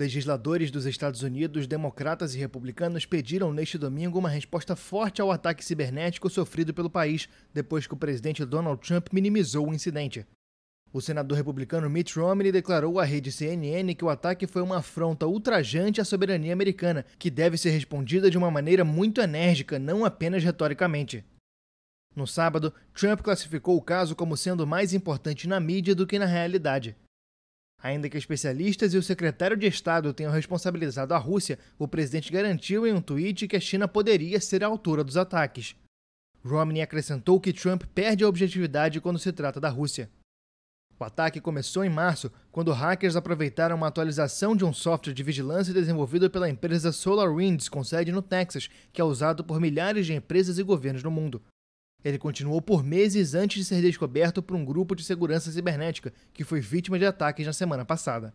Legisladores dos Estados Unidos, democratas e republicanos, pediram neste domingo uma resposta forte ao ataque cibernético sofrido pelo país depois que o presidente Donald Trump minimizou o incidente. O senador republicano Mitt Romney declarou à rede CNN que o ataque foi uma afronta ultrajante à soberania americana, que deve ser respondida de uma maneira muito enérgica, não apenas retoricamente. No sábado, Trump classificou o caso como sendo mais importante na mídia do que na realidade. Ainda que especialistas e o secretário de Estado tenham responsabilizado a Rússia, o presidente garantiu em um tweet que a China poderia ser a altura dos ataques. Romney acrescentou que Trump perde a objetividade quando se trata da Rússia. O ataque começou em março, quando hackers aproveitaram uma atualização de um software de vigilância desenvolvido pela empresa SolarWinds, com sede no Texas, que é usado por milhares de empresas e governos no mundo. Ele continuou por meses antes de ser descoberto por um grupo de segurança cibernética que foi vítima de ataques na semana passada.